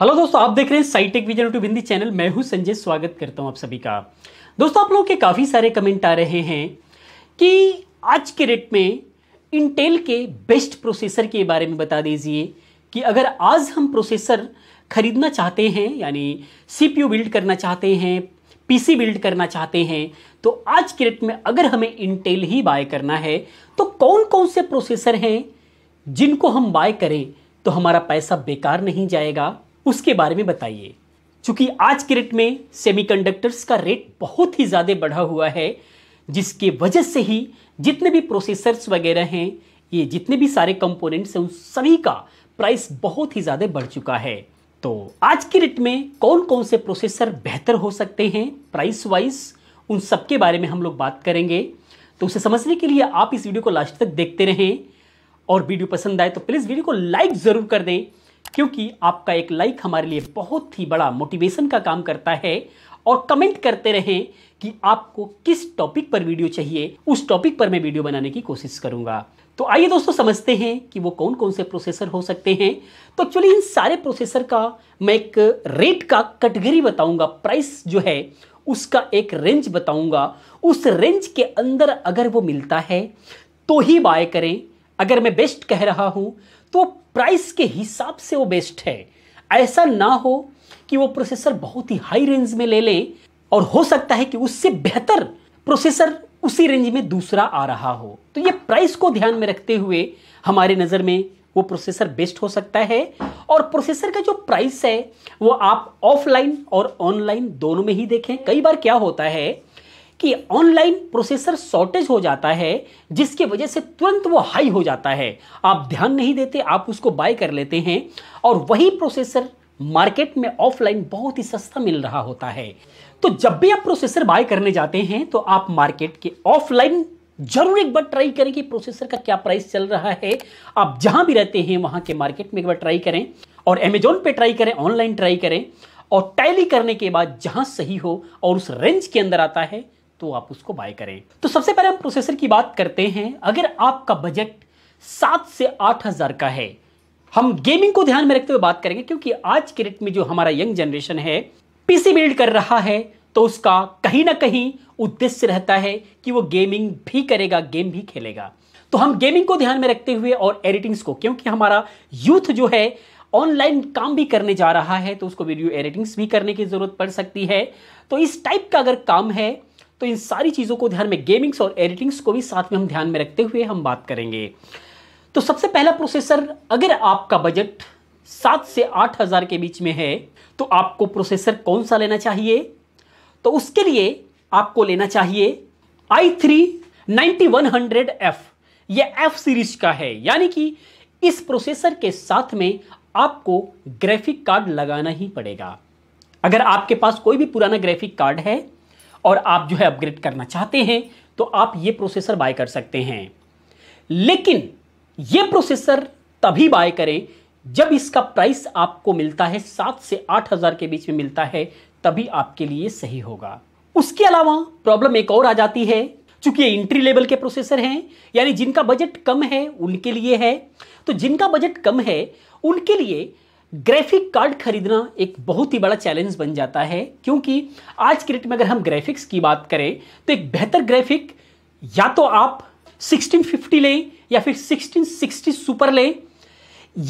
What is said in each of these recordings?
hello दोस्तों आप देख रहे हैं scitech vision two Hindi channel मैं हूं संजय स्वागत करता हूं आप सभी का दोस्तों आप लोगों के काफ़ी सारे कमेंट आ रहे हैं कि आज के रेट में इंटेल के बेस्ट प्रोसेसर के बारे में बता दीजिए कि अगर आज हम प्रोसेसर खरीदना चाहते हैं यानी सीपीयू बिल्ड करना चाहते हैं पीसी बिल्ड करना चाहते हैं तो आज के रेट में अगर हमें इंटेल ही बाय करना है तो कौन कौन से प्रोसेसर हैं जिनको हम बाय करें तो हमारा पैसा बेकार नहीं जाएगा उसके बारे में बताइए चूंकि आज के रेट में सेमीकंडक्टर्स का रेट बहुत ही ज़्यादा बढ़ा हुआ है जिसके वजह से ही जितने भी प्रोसेसर्स वगैरह हैं ये जितने भी सारे कंपोनेंट्स हैं उन सभी का प्राइस बहुत ही ज़्यादा बढ़ चुका है तो आज के रेट में कौन कौन से प्रोसेसर बेहतर हो सकते हैं प्राइस वाइज उन सब के बारे में हम लोग बात करेंगे तो उसे समझने के लिए आप इस वीडियो को लास्ट तक देखते रहें और वीडियो पसंद आए तो प्लीज़ वीडियो को लाइक ज़रूर कर दें क्योंकि आपका एक लाइक हमारे लिए बहुत ही बड़ा मोटिवेशन का काम करता है और कमेंट करते रहें कि आपको किस टॉपिक पर वीडियो चाहिए उस टॉपिक पर मैं वीडियो बनाने की कोशिश करूंगा तो आइए दोस्तों समझते हैं कि वो कौन कौन से प्रोसेसर हो सकते हैं तो एक्चुअली इन सारे प्रोसेसर का मैं एक रेट का कैटेगरी बताऊंगा प्राइस जो है उसका एक रेंज बताऊंगा उस रेंज के अंदर अगर वो मिलता है तो ही बाय करें अगर मैं बेस्ट कह रहा हूं तो प्राइस के हिसाब से वो बेस्ट है ऐसा ना हो कि वो प्रोसेसर बहुत ही हाई रेंज में ले ले और हो सकता है कि उससे बेहतर प्रोसेसर उसी रेंज में दूसरा आ रहा हो तो ये प्राइस को ध्यान में रखते हुए हमारे नज़र में वो प्रोसेसर बेस्ट हो सकता है और प्रोसेसर का जो प्राइस है वो आप ऑफलाइन और ऑनलाइन दोनों में ही देखें कई बार क्या होता है कि ऑनलाइन प्रोसेसर शॉर्टेज हो जाता है जिसके वजह से तुरंत वो हाई हो जाता है आप ध्यान नहीं देते आप उसको बाय कर लेते हैं और वही प्रोसेसर मार्केट में ऑफलाइन बहुत ही सस्ता मिल रहा होता है तो जब भी आप प्रोसेसर बाय करने जाते हैं तो आप मार्केट के ऑफलाइन जरूर एक बार ट्राई करें कि प्रोसेसर का क्या प्राइस चल रहा है आप जहां भी रहते हैं वहां के मार्केट में एक बार ट्राई करें और अमेजोन पे ट्राई करें ऑनलाइन ट्राई करें और टैली करने के बाद जहां सही हो और उस रेंज के अंदर आता है तो आप उसको बाय करें तो सबसे पहले हम प्रोसेसर की बात करते हैं अगर आपका बजट सात से आठ हज़ार का है हम गेमिंग को ध्यान में रखते हुए बात करेंगे क्योंकि आज के डेट में जो हमारा यंग जनरेशन है पीसी बिल्ड कर रहा है तो उसका कहीं ना कहीं उद्देश्य रहता है कि वो गेमिंग भी करेगा गेम भी खेलेगा तो हम गेमिंग को ध्यान में रखते हुए और एडिटिंग्स को क्योंकि हमारा यूथ जो है ऑनलाइन काम भी करने जा रहा है तो उसको वीडियो एडिटिंग्स भी करने की ज़रूरत पड़ सकती है तो इस टाइप का अगर काम है तो इन सारी चीज़ों को ध्यान में गेमिंग्स और एडिटिंग्स को भी साथ में हम ध्यान में रखते हुए हम बात करेंगे तो सबसे पहला प्रोसेसर अगर आपका बजट सात से आठ हज़ार के बीच में है तो आपको प्रोसेसर कौन सा लेना चाहिए तो उसके लिए आपको लेना चाहिए आई थ्री नाइन्टी वन यह एफ सीरीज का है यानी कि इस प्रोसेसर के साथ में आपको ग्राफिक कार्ड लगाना ही पड़ेगा अगर आपके पास कोई भी पुराना ग्राफिक कार्ड है और आप जो है अपग्रेड करना चाहते हैं तो आप ये प्रोसेसर बाय कर सकते हैं लेकिन ये प्रोसेसर तभी बाय करें जब इसका प्राइस आपको मिलता है सात से आठ हज़ार के बीच में मिलता है तभी आपके लिए सही होगा उसके अलावा प्रॉब्लम एक और आ जाती है चूंकि ये इंट्री लेवल के प्रोसेसर हैं यानी जिनका बजट कम है उनके लिए है तो जिनका बजट कम है उनके लिए ग्राफिक कार्ड खरीदना एक बहुत ही बड़ा चैलेंज बन जाता है क्योंकि आज की डेट में अगर हम ग्राफिक्स की बात करें तो एक बेहतर ग्राफिक या तो आप 1650 लें या फिर 1660 सुपर लें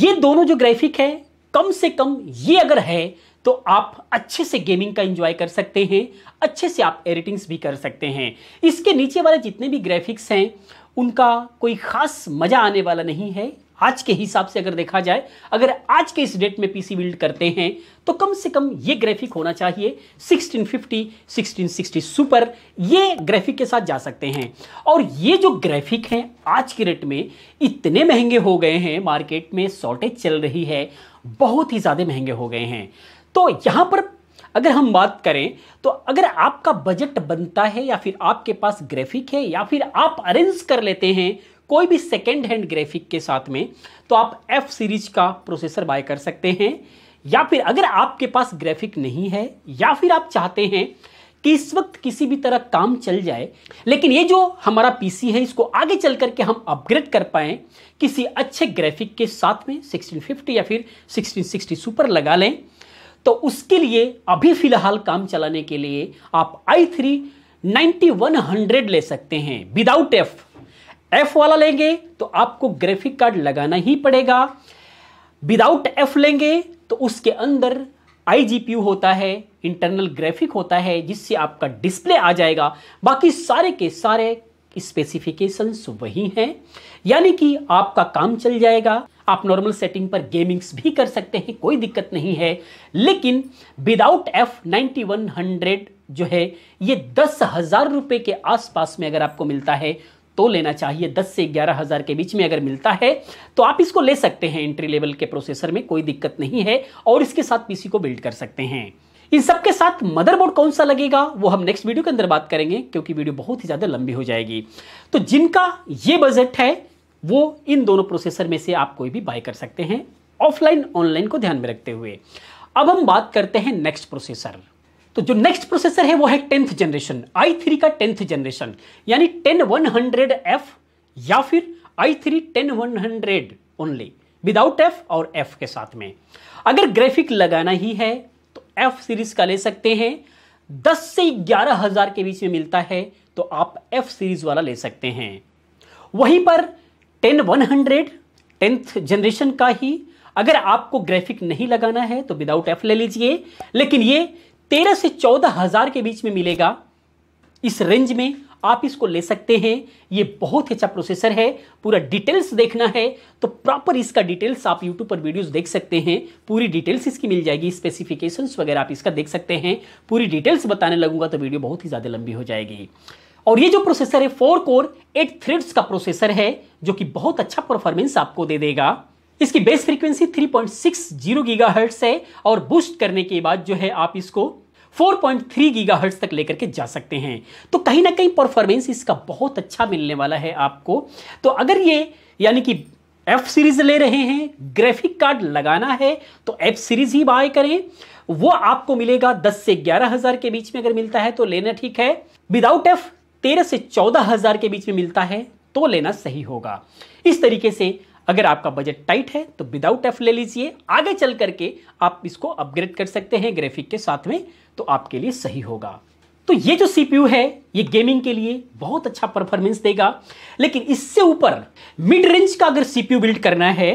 ये दोनों जो ग्राफिक है कम से कम ये अगर है तो आप अच्छे से गेमिंग का एंजॉय कर सकते हैं अच्छे से आप एडिटिंग्स भी कर सकते हैं इसके नीचे वाले जितने भी ग्राफिक्स हैं उनका कोई खास मज़ा आने वाला नहीं है आज के हिसाब से अगर देखा जाए अगर आज के इस डेट में पीसी बिल्ड करते हैं तो कम से कम ये ग्राफिक होना चाहिए 1650, 1660 सुपर ये ग्राफिक के साथ जा सकते हैं और ये जो ग्राफिक हैं आज के रेट में इतने महंगे हो गए हैं मार्केट में शॉर्टेज चल रही है बहुत ही ज़्यादा महंगे हो गए हैं तो यहाँ पर अगर हम बात करें तो अगर आपका बजट बनता है या फिर आपके पास ग्राफिक है या फिर आप अरेंज कर लेते हैं कोई भी सेकेंड हैंड ग्राफिक के साथ में तो आप एफ सीरीज का प्रोसेसर बाय कर सकते हैं या फिर अगर आपके पास ग्राफिक नहीं है या फिर आप चाहते हैं कि इस वक्त किसी भी तरह काम चल जाए लेकिन ये जो हमारा पीसी है इसको आगे चल करके हम अपग्रेड कर पाए किसी अच्छे ग्राफिक के साथ में 1650 या फिर 1660 सुपर लगा लें तो उसके लिए अभी फिलहाल काम चलाने के लिए आप आई थ्री वन हंड्रेड ले सकते हैं विदाउट एफ एफ वाला लेंगे तो आपको ग्राफिक कार्ड लगाना ही पड़ेगा विदाउट एफ लेंगे तो उसके अंदर आई जी होता है इंटरनल ग्राफिक होता है जिससे आपका डिस्प्ले आ जाएगा बाकी सारे के सारे स्पेसिफिकेशंस वही हैं यानी कि आपका काम चल जाएगा आप नॉर्मल सेटिंग पर गेमिंग्स भी कर सकते हैं कोई दिक्कत नहीं है लेकिन without F ninety one hundred जो है ये दस हज़ार रुपए के आसपास में अगर आपको मिलता है तो लेना चाहिए दस से ग्यारह हज़ार के बीच में अगर मिलता है तो आप इसको ले सकते हैं एंट्री लेवल के प्रोसेसर में कोई दिक्कत नहीं है और इसके साथ पीसी को बिल्ड कर सकते हैं इन सबके साथ मदरबोर्ड कौन सा लगेगा वो हम नेक्स्ट वीडियो के अंदर बात करेंगे क्योंकि वीडियो बहुत ही ज़्यादा लंबी हो जाएगी तो जिनका ये बजट है वो इन दोनों प्रोसेसर में से आप कोई भी बाय कर सकते हैं ऑफलाइन ऑनलाइन को ध्यान में रखते हुए अब हम बात करते हैं नेक्स्ट प्रोसेसर तो जो नेक्स्ट प्रोसेसर है वो है टेंथ जनरेशन आई थ्री का टेंथ जनरेशन यानी टेन वन हंड्रेड एफ या फिर i three ten one hundred only without F और एफ के साथ में अगर ग्राफिक लगाना ही है तो एफ सीरीज का ले सकते हैं दस से ग्यारह हजार के बीच में मिलता है तो आप एफ सीरीज वाला ले सकते हैं वहीं पर ten one hundred tenth generation का ही अगर आपको ग्राफिक नहीं लगाना है तो विदाउट एफ ले लीजिए लेकिन ये तेरह से चौदह हजार के बीच में मिलेगा इस रेंज में आप इसको ले सकते हैं ये बहुत ही अच्छा प्रोसेसर है पूरा डिटेल्स देखना है तो प्रॉपर इसका डिटेल्स आप यूट्यूब पर वीडियोस देख सकते हैं पूरी डिटेल्स इसकी मिल जाएगी स्पेसिफिकेशंस वगैरह आप इसका देख सकते हैं पूरी डिटेल्स बताने लगूंगा तो वीडियो बहुत ही ज़्यादा लंबी हो जाएगी और ये जो प्रोसेसर है फोर कोर एट थ्रेड्स का प्रोसेसर है जो कि बहुत अच्छा परफॉर्मेंस आपको दे देगा इसकी बेस फ्रीक्वेंसी 3.60 गीगाहर्ट्ज है और बूस्ट करने के बाद जो है आप इसको 4.3 गीगाहर्ट्ज तक लेकर के जा सकते हैं तो कहीं ना कहीं परफॉर्मेंस इसका बहुत अच्छा मिलने वाला है आपको तो अगर ये यानी कि एफ सीरीज ले रहे हैं ग्राफिक कार्ड लगाना है तो एफ सीरीज ही बाय करें वो आपको मिलेगा 10 से ग्यारह हजार के बीच में अगर मिलता है तो लेना ठीक है विदाउट एफ तेरह से चौदह हजार के बीच में मिलता है तो लेना सही होगा इस तरीके से अगर आपका बजट टाइट है तो विदाउट एफ ले लीजिए आगे चल करके आप इसको अपग्रेड कर सकते हैं ग्राफिक के साथ में तो आपके लिए सही होगा तो ये जो सीपीयू है ये गेमिंग के लिए बहुत अच्छा परफॉर्मेंस देगा लेकिन इससे ऊपर मिड रेंज का अगर सीपीयू बिल्ड करना है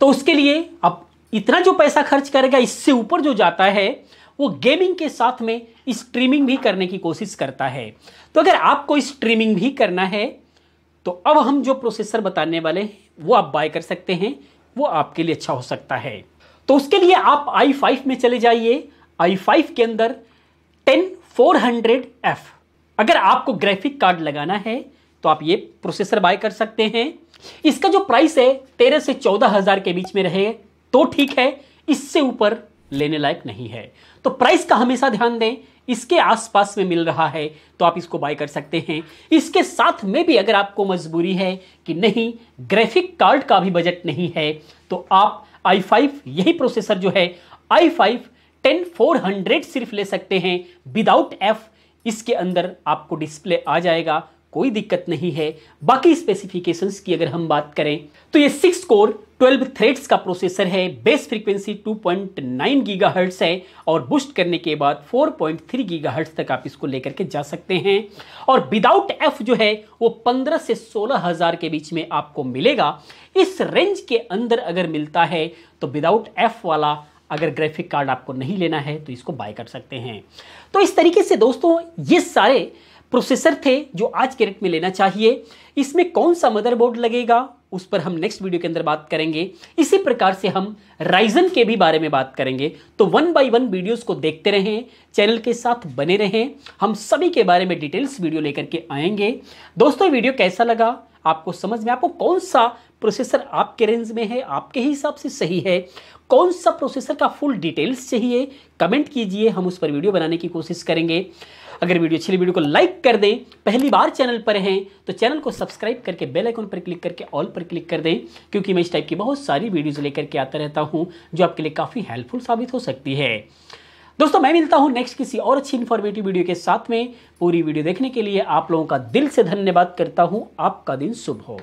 तो उसके लिए आप इतना जो पैसा खर्च करेगा इससे ऊपर जो जाता है वो गेमिंग के साथ में स्ट्रीमिंग भी करने की कोशिश करता है तो अगर आपको स्ट्रीमिंग भी करना है तो अब हम जो प्रोसेसर बताने वाले वो आप बाय कर सकते हैं वो आपके लिए अच्छा हो सकता है तो उसके लिए आप आई फाइव में चले जाइए आई फाइव के अंदर टेन फोर हंड्रेड एफ अगर आपको ग्राफिक कार्ड लगाना है तो आप ये प्रोसेसर बाय कर सकते हैं इसका जो प्राइस है तेरह से चौदह हजार के बीच में रहे तो ठीक है इससे ऊपर लेने लायक नहीं है तो प्राइस का हमेशा ध्यान दें इसके आसपास में मिल रहा है तो आप इसको बाय कर सकते हैं इसके साथ में भी अगर आपको मजबूरी है कि नहीं ग्राफिक कार्ड का भी बजट नहीं है तो आप आई फाइव यही प्रोसेसर जो है i five ten four hundred सिर्फ ले सकते हैं विदाउट एफ इसके अंदर आपको डिस्प्ले आ जाएगा कोई दिक्कत नहीं है बाकी स्पेसिफिकेशंस की अगर हम बात करें तो ये सिक्स कोर ट्वेल्व थ्रेड्स का प्रोसेसर है बेस फ्रीक्वेंसी 2.9 पॉइंट है और बूस्ट करने के बाद 4.3 पॉइंट तक आप इसको लेकर के जा सकते हैं और विदाउट एफ जो है वो 15 से सोलह हज़ार के बीच में आपको मिलेगा इस रेंज के अंदर अगर मिलता है तो विदाउट एफ वाला अगर ग्राफिक कार्ड आपको नहीं लेना है तो इसको बाय कर सकते हैं तो इस तरीके से दोस्तों ये सारे प्रोसेसर थे जो आज के रेट में लेना चाहिए इसमें कौन सा मदरबोर्ड लगेगा उस पर हम नेक्स्ट वीडियो के अंदर बात करेंगे इसी प्रकार से हम राइजन के भी बारे में बात करेंगे तो वन बाय वन वीडियोस को देखते रहें चैनल के साथ बने रहें हम सभी के बारे में डिटेल्स वीडियो लेकर के आएंगे दोस्तों वीडियो कैसा लगा आपको समझ में आपको कौन सा प्रोसेसर आपके रेंज में है आपके ही हिसाब से सही है कौन सा प्रोसेसर का फुल डिटेल्स चाहिए कमेंट कीजिए हम उस पर वीडियो बनाने की कोशिश करेंगे अगर वीडियो अच्छी वीडियो को लाइक कर दें पहली बार चैनल पर हैं तो चैनल को सब्सक्राइब करके बेल आइकन पर क्लिक करके ऑल पर क्लिक कर दें क्योंकि मैं इस टाइप की बहुत सारी वीडियोज़ लेकर के आता रहता हूँ जो आपके लिए काफ़ी हेल्पफुल साबित हो सकती है दोस्तों मैं मिलता हूँ नेक्स्ट किसी और अच्छी इन्फॉर्मेटिव वीडियो के साथ में पूरी वीडियो देखने के लिए आप लोगों का दिल से धन्यवाद करता हूँ आपका दिन शुभ हो